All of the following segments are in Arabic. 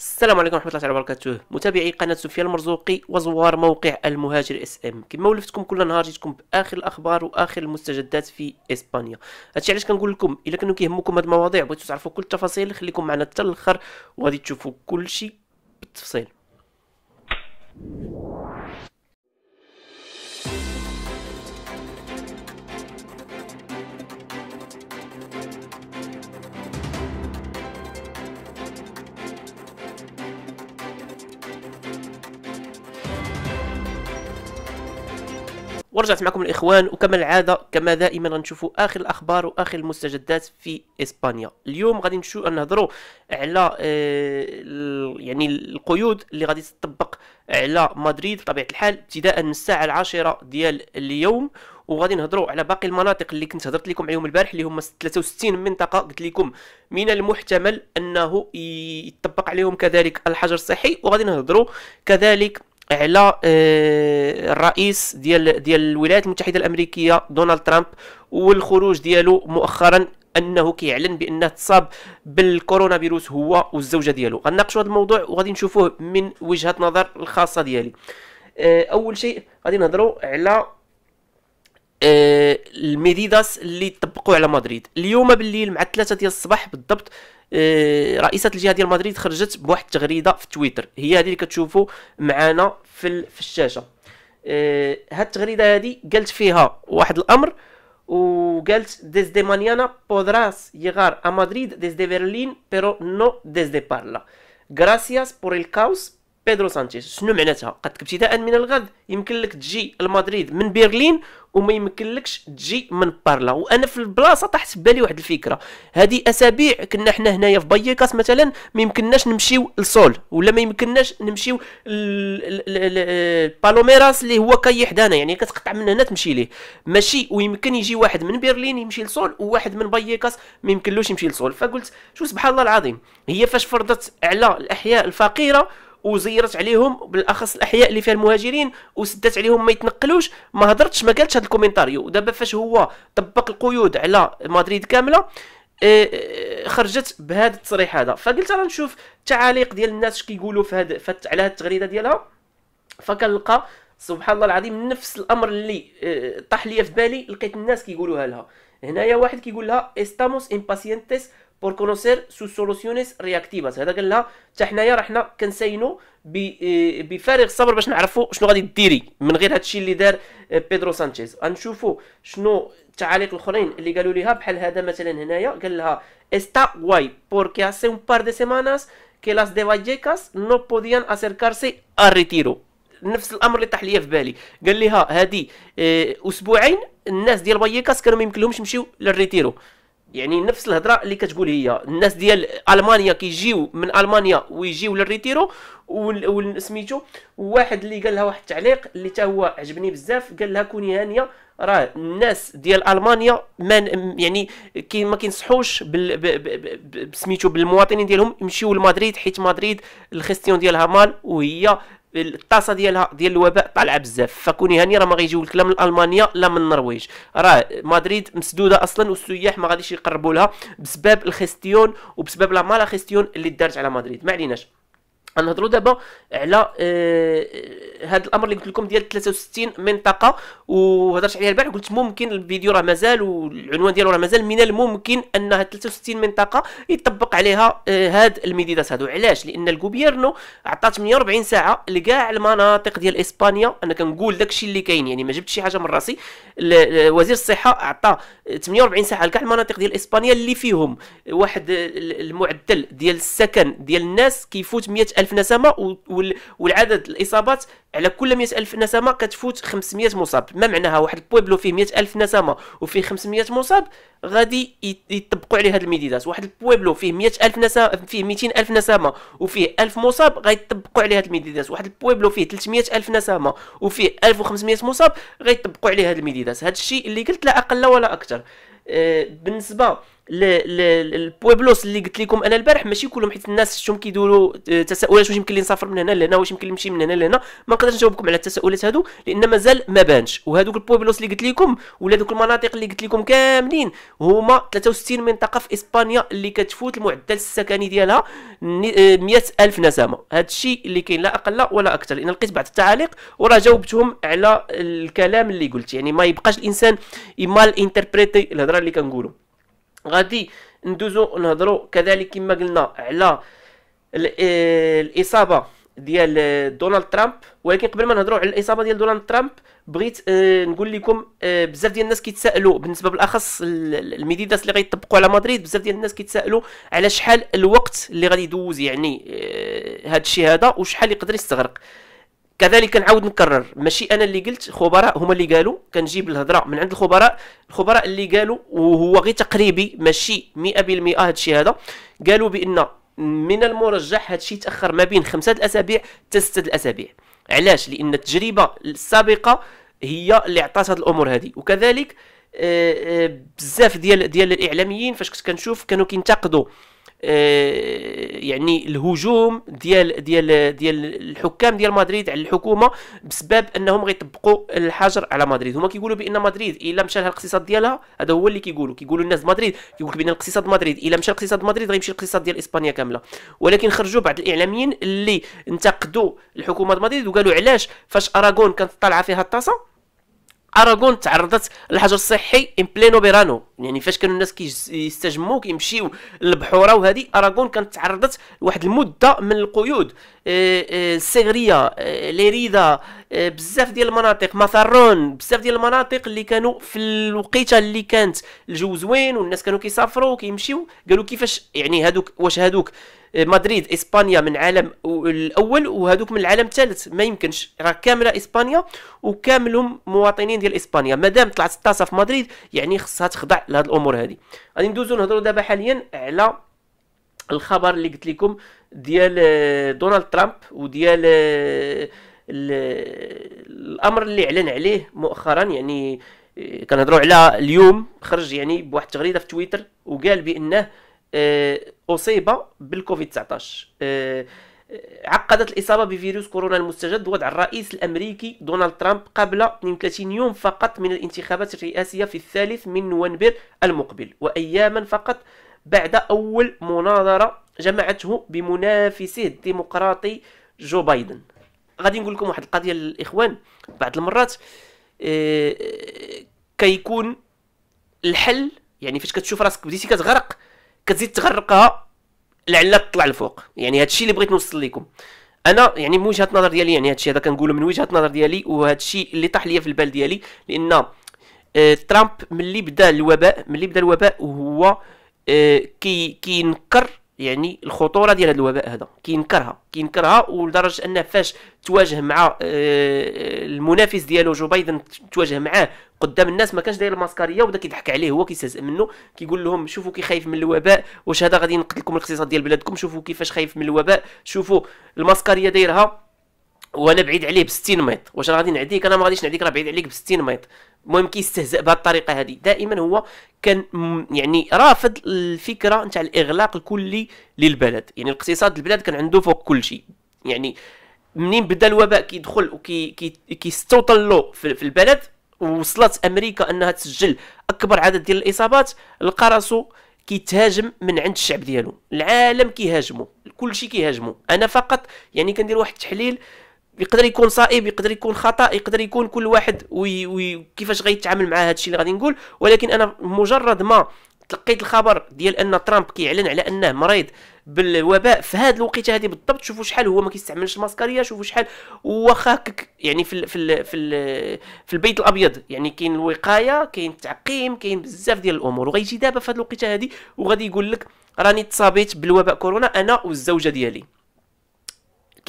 السلام عليكم ورحمه الله وبركاته متابعي قناه سفيان المرزوقي وزوار موقع المهاجر اس ام كما ولفتكم كل نهار جيتكم باخر الاخبار واخر المستجدات في اسبانيا هادشي علاش كنقول لكم الا كانوا كيهمكم هاد المواضيع بغيتو تعرفوا كل التفاصيل خليكم معنا حتى الاخر وغادي تشوفوا كل شيء بالتفصيل ورجعت معكم الاخوان وكما العاده كما دائما غنشوفوا اخر الاخبار واخر المستجدات في اسبانيا اليوم غادي نشو نهضروا على آه، يعني القيود اللي غادي تطبق على مدريد بطبيعه الحال ابتداء من الساعه العاشرة ديال اليوم وغادي نهضروا على باقي المناطق اللي كنت هضرت لكم عليهم البارح اللي هما 63 منطقه قلت لكم من المحتمل انه يطبق عليهم كذلك الحجر الصحي وغادي نهضروا كذلك على آه، الرئيس ديال ديال الولايات المتحده الامريكيه دونالد ترامب والخروج ديالو مؤخرا انه كيعلن بانه تصاب بالكورونا فيروس هو والزوجه ديالو غنناقشوا هذا الموضوع وغادي نشوفوه من وجهه نظر الخاصه ديالي آه، اول شيء غادي نهضروا على آه، الميديداس اللي وقعوا على مدريد اليوم بالليل مع الثلاثة ديال الصباح بالضبط آه، رئيسة الجهة ديال مدريد خرجت بواحد التغريدة في تويتر هي هذه اللي كتشوفوا معنا في, في الشاشة آه، هاد التغريدة هذه قالت فيها واحد الأمر وقالت مانيانا بودراس يغار ا مدريد ديز دي Berlín بيرو نو ديز دي بارلا غراسياس بور الكاوس بيدرو سانشيز شنو معناتها قالت لك ابتداء من الغد يمكن لك تجي لمدريد من برلين وما يمكن لكش تجي من بارلا وانا في البلاصه طاحت في بالي واحد الفكره هذه اسابيع كنا حنا هنايا في بايكاس مثلا ما يمكنناش نمشيو لسول ولا ما يمكنناش نمشيو بالوميراس اللي هو كاي حدانا يعني كتقطع من هنا تمشي ليه ماشي ويمكن يجي واحد من برلين يمشي لسول وواحد من بايكاس ما يمكنلوش يمشي لسول فقلت شو سبحان الله العظيم هي فاش فرضت على الاحياء الفقيره وزيرت عليهم بالاخص الاحياء اللي فيها المهاجرين وسدات عليهم ما يتنقلوش ما هضرتش ما قالتش هذا الكومنتاريو دابا فاش هو طبق القيود على مدريد كامله آه، آه، خرجت بهذا التصريح هذا فقلت انا نشوف التعاليق ديال الناس اش كيقولوا في هذا على هذه التغريده ديالها فكنلقى سبحان الله العظيم نفس الامر اللي آه، طاح ليا في بالي لقيت الناس كيقولوها لها هنايا واحد كيقول لها استاموس امباسينتس بور كونوسير سو سولوسيونيس رياكتيفاس هذا قال لها حتى حنايا راه حنا كنساينو آه، بفارغ الصبر باش نعرفوا شنو غادي ديري من غير هادشي اللي دار آه، بيدرو سانشيز غنشوفوا شنو التعاليق الاخرين اللي قالوا ليها بحال هذا مثلا هنايا قال لها استا واي بوركي هاسي اون بار دي سيماناس كي لاس دي فاجيكاس نو بوديان اسيركارسي الريتيرو نفس الامر اللي طاح ليا في بالي قال لها هادي آه، اسبوعين الناس ديال بايكاس كانوا ما لهمش يمشيو للريتيرو يعني نفس الهضره اللي كتقول هي الناس ديال المانيا كيجيو من المانيا ويجيو للريتيرو وسميتو واحد اللي قال لها واحد التعليق اللي حتى هو عجبني بزاف قال لها كوني هانيه راه الناس ديال المانيا ما يعني كي ما كينصحوش بسميتو بالمواطنين ديالهم يمشيو لمدريد حيت مدريد الخستيون ديالها مال وهي الطاسه ديالها ديال الوباء طالعه بزاف فكوني هاني راه ما غيجيو لك لا من المانيا لا من النرويج راه مدريد مسدوده اصلا والسياح ما غاديش يقربوا لها بسبب الخستيون وبسبب لا مالا خستيون اللي دارت على مدريد ما عليناش نهضروا دابا على آه هذا الامر اللي قلت لكم ديال 63 منطقه وهضرت عليها البارح قلت ممكن الفيديو راه مازال والعنوان ديالو راه مازال من الممكن ان هاد 63 منطقه يطبق عليها آه هاد الميديداس هادو علاش لان الغوبيرنو عطات 48 ساعه لكاع المناطق ديال اسبانيا انا كنقول داكشي اللي كاين يعني ما جبتش شي حاجه من راسي آه، وزير الصحه عطى 48 ساعه لكاع المناطق ديال اسبانيا اللي فيهم واحد المعدل ديال السكن ديال الناس كيفوت 100 ألف نسمة والعدد الإصابات على كل 100 ألف نسمة كتفوت 500 مصاب ما معناها واحد البويبلو فيه 100 ألف نسمة وفيه 500 مصاب غادي يطبقوا عليه هاد الميديدات واحد البويبلو فيه 100 ألف نسمة فيه 200 ألف نسمة وفيه 1000 مصاب غيطبقوا عليه هاد المديدات واحد البويبلو فيه 300 ألف نسمة وفيه 1500 مصاب غيطبقوا عليه هاد المديدات هاد الشيء اللي قلت لا أقل ولا أكثر آه، بالنسبة البويبلوس اللي قلت لكم انا البارح ماشي كلهم حيت الناس شفتهم كيديروا آه، تساؤلات واش يمكن لي نسافر من هنا لهنا واش يمكن لي نمشي من هنا لهنا ما نقدرش نجاوبكم على التساؤلات هادو لان مازال ما بانش وهذوك البويبلوس اللي قلت لكم ولا دوك المناطق اللي قلت لكم كاملين هما 63 منطقه في اسبانيا اللي كتفوت المعدل السكني ديالها 100 آه، الف نسمه هذا الشيء اللي كاين لا اقل ولا اكثر لان لقيت بعض التعاليق وراه جاوبتهم على الكلام اللي قلت يعني ما يبقاش الانسان يمال انتربريتي الهضره اللي كنقولوا غادي ندوزو نهضرو كذلك كما قلنا على آه، الاصابه ديال دونالد ترامب ولكن قبل ما نهضروا على الاصابه ديال دونالد ترامب بغيت آه نقول لكم آه بزاف ديال الناس كيتسائلوا بالنسبه بالاخص الميديداس اللي غيطبقوا على مدريد بزاف ديال الناس كيتسائلوا على شحال الوقت اللي غادي يدوز يعني آه هذا الشيء هذا وشحال يقدر يستغرق كذلك نعاود نكرر ماشي انا اللي قلت خبراء هما اللي قالوا كنجيب الهضره من عند الخبراء الخبراء اللي قالوا وهو غير تقريبي ماشي 100% هادشي هذا قالوا بان من المرجح هادشي تاخر ما بين خمسه الاسابيع حتى سته الاسابيع علاش لان التجربه السابقه هي اللي عطات هاد الامور هذه وكذلك آه، آه، بزاف ديال ديال الاعلاميين فاش كنت كنشوف كانوا كينتقدوا آه، يعني الهجوم ديال ديال ديال الحكام ديال مدريد على الحكومه بسبب انهم غيطبقوا الحجر على مدريد هما كيقولوا بان مدريد الا مشى لها الاقتصاد ديالها هذا هو اللي كيقولوا كيقولوا الناس مدريد كيقول لك بان الاقتصاد مدريد الا مشى الاقتصاد مدريد غيمشي الاقتصاد ديال اسبانيا كامله ولكن خرجوا بعض الاعلاميين اللي انتقدوا الحكومه مدريد وقالوا علاش فاش اراغون كانت طالعه فيها الطاسه اراغون تعرضت للحجر الصحي ان بلينو بيرانو يعني فاش كانوا الناس كيستجموا كيمشيو للبحوره وهذه اراغون كانت تعرضت لواحد المده من القيود آه، آه، السغريه آه، ليريدا بزاف ديال المناطق مثرون بزاف ديال المناطق اللي كانوا في الوقيته اللي كانت الجو زوين والناس كانوا كيسافروا وكيمشيو قالوا كيفاش يعني هادوك واش هادوك آه، مدريد اسبانيا من عالم الاول وهذوك من العالم الثالث ما يمكنش راه كامله اسبانيا وكاملهم مواطنين ديال اسبانيا مادام طلعت الطاسه في مدريد يعني خصها تخضع لهاد الامور هذه غادي ندوزو نهضروا دابا حاليا على الخبر اللي قلت لكم ديال آه، دونالد ترامب وديال آه، الامر اللي اعلن عليه مؤخرا يعني كنهضروا على اليوم خرج يعني بواحد التغريده في تويتر وقال بانه آه، اصيب بالكوفيد 19 آه، عقدت الاصابه بفيروس كورونا المستجد وضع الرئيس الامريكي دونالد ترامب قبل 32 يوم فقط من الانتخابات الرئاسيه في الثالث من نوفمبر المقبل واياما فقط بعد اول مناظره جمعته بمنافسه الديمقراطي جو بايدن غادي نقول لكم واحد القضيه للاخوان بعض المرات آه، كيكون الحل يعني فاش كتشوف راسك بديتي كتغرق كتزيد تغرقها لعلها تطلع الفوق يعني الشيء اللي بغيت نوصل لكم انا يعني من وجهه نظر ديالي يعني الشيء هذا كنقوله من وجهه نظر ديالي الشيء اللي طاح ليا في البال ديالي لان آه، ترامب ملي بدا الوباء ملي بدا الوباء وهو آه كي كينكر يعني الخطوره ديال هذا الوباء هذا كينكرها كينكرها ولدرجه انه فاش تواجه مع آه، المنافس ديالو جو بايدن تواجه معاه قدام الناس ما كانش داير الماسكاريه وبدا كيضحك عليه هو كيستهزئ منه كيقول لهم شوفوا كي خايف من الوباء واش هذا غادي ينقذ لكم الاقتصاد ديال بلادكم شوفوا كيفاش خايف من الوباء شوفوا الماسكاريه دايرها وانا بعيد عليه ب 60 متر واش غادي نعديك انا ما غاديش نعديك راه بعيد عليك ب 60 متر المهم كيستهزأ بهذه الطريقه هذه دائما هو كان يعني رافض الفكره نتاع الاغلاق الكلي للبلد يعني الاقتصاد البلاد كان عنده فوق كل شيء يعني منين بدا الوباء كيدخل وكيستوطن له في البلد وصلت امريكا انها تسجل اكبر عدد ديال الاصابات لقى راسو كيتهاجم من عند الشعب ديالو العالم كيهاجمو كل شيء كيهاجمو انا فقط يعني كندير واحد التحليل يقدر يكون صائب يقدر يكون خطا يقدر يكون كل واحد وي وي كيفاش غيتعامل مع هذا الشيء اللي غادي نقول ولكن انا مجرد ما تلقيت الخبر ديال ان ترامب كيعلن على انه مريض بالوباء في هذه الوقيته هذه بالضبط شوفوا شحال هو ما كيستعملش الماسكاريه شوفوا شحال واخا يعني في الـ في الـ في, الـ في البيت الابيض يعني كاين الوقايه كاين التعقيم كاين بزاف ديال الامور وغيجي دابا في هذه الوقيته هذه وغادي يقول لك راني تصابيت بالوباء كورونا انا والزوجه ديالي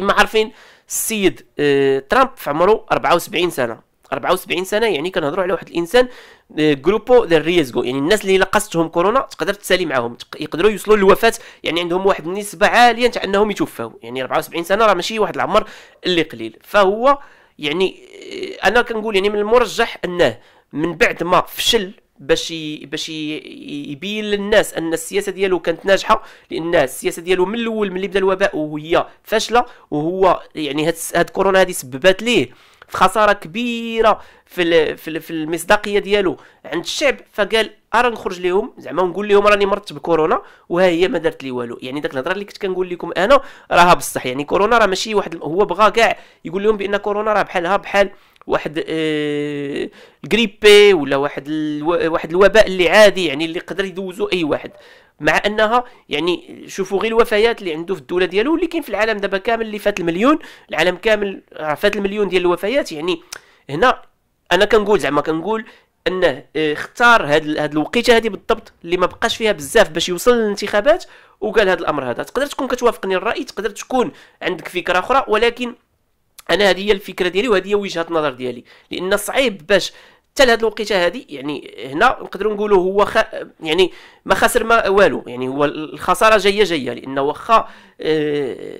كما عارفين السيد آه، ترامب في عمره 74 سنه 74 سنه يعني كنهضروا على واحد الانسان جروبو ديال ريزكو يعني الناس اللي لقستهم كورونا تقدر تسالي معاهم يقدروا يوصلوا للوفاه يعني عندهم واحد النسبه عاليه تاع انهم يتوفاو يعني 74 سنه راه ماشي واحد العمر اللي قليل فهو يعني آه، انا كنقول يعني من المرجح انه من بعد ما فشل باش باش يبين للناس ان السياسه ديالو كانت ناجحه لان السياسه ديالو من الاول ملي بدا الوباء وهي فاشله وهو يعني هاد كورونا هذه سببات ليه في خساره كبيره في في, في المصداقيه ديالو عند الشعب فقال ارا نخرج لهم زعما نقول لهم راني مرت بكورونا وها هي ما دارت لي والو يعني داك الهضره اللي كنت كنقول لكم انا راها بصح يعني كورونا راه ماشي واحد هو بغى كاع يقول لهم بان كورونا راه بحالها بحال واحد آه، الجريبي ولا واحد واحد الوباء اللي عادي يعني اللي يقدر يدوزو اي واحد مع انها يعني شوفوا غير الوفيات اللي عنده في الدوله ديالو اللي كاين في العالم دابا كامل اللي فات المليون العالم كامل فات المليون ديال الوفيات يعني هنا انا كنقول زعما كنقول انه آه، اختار هاد هاد الوقيته هذه بالضبط اللي ما بقاش فيها بزاف باش يوصل للانتخابات وقال هذا الامر هذا تقدر تكون كتوافقني الراي تقدر تكون عندك فكره اخرى ولكن انا هذه هي الفكره ديالي وهذه هي وجهه النظر ديالي لان صعيب باش حتى لهذ الوقيته هذه يعني هنا نقدروا نقولوا هو خ... يعني ما خسر ما والو يعني هو الخساره جايه جايه لان واخا آه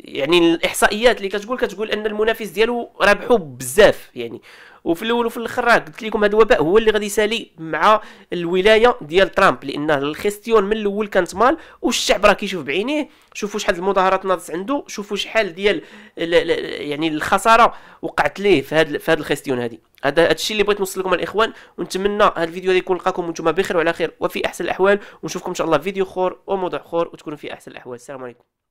يعني الاحصائيات اللي كتقول كتقول ان المنافس ديالو ربحوا بزاف يعني وفي الاول وفي الاخر راه قلت لكم هذا الوباء هو اللي غادي يسالي مع الولايه ديال ترامب لان الخيستيون من الاول كانت مال والشعب راه كيشوف بعينيه شوفوا شحال المظاهرات ناضت عنده شوفوا شحال ديال يعني الخساره وقعت ليه في هذا في هذا الخيستيون هذه هذا الشيء اللي بغيت نوصل لكم الاخوان ونتمنى هذا الفيديو هذا يكون لقاكم وانتم بخير وعلى خير وفي احسن الاحوال ونشوفكم ان شاء الله في فيديو اخر وموضوع اخر وتكونوا في احسن الاحوال السلام عليكم